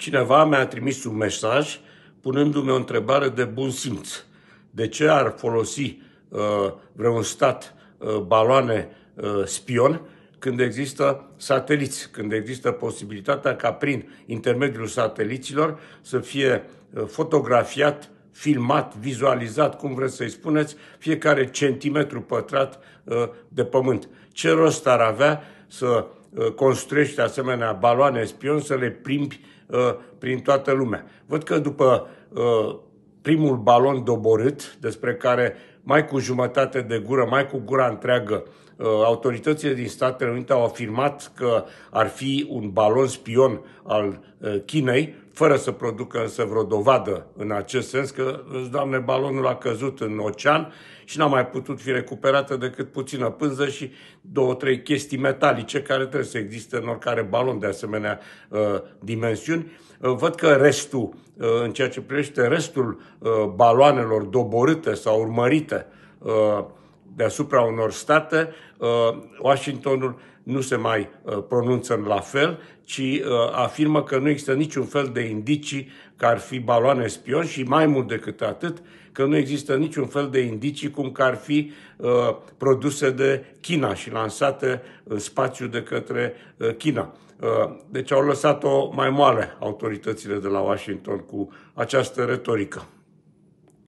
Cineva mi-a trimis un mesaj punându-mi o întrebare de bun simț. De ce ar folosi uh, vreun stat uh, baloane uh, spion când există sateliți, când există posibilitatea ca prin intermediul sateliților să fie uh, fotografiat, filmat, vizualizat, cum vreți să-i spuneți, fiecare centimetru pătrat uh, de pământ. Ce rost ar avea să Uh, construiești asemenea baloane spion să le plimbi uh, prin toată lumea. Văd că după uh, primul balon doborât, despre care mai cu jumătate de gură, mai cu gura întreagă. Uh, autoritățile din Statele Unite au afirmat că ar fi un balon spion al uh, Chinei, fără să producă însă vreo dovadă în acest sens, că, doamne, balonul a căzut în ocean și n-a mai putut fi recuperată decât puțină pânză și două, trei chestii metalice care trebuie să existe în oricare balon de asemenea uh, dimensiuni. Văd că restul, în ceea ce privește restul baloanelor doborâte sau urmărite Uh, deasupra unor state, uh, Washingtonul nu se mai uh, pronunță în la fel, ci afirmă că nu există niciun fel de indicii că ar fi baloane spion și mai mult decât atât, că nu există niciun fel de indicii cum că ar fi produse de China și lansate în spațiu de către China. Deci au lăsat-o mai moale autoritățile de la Washington cu această retorică.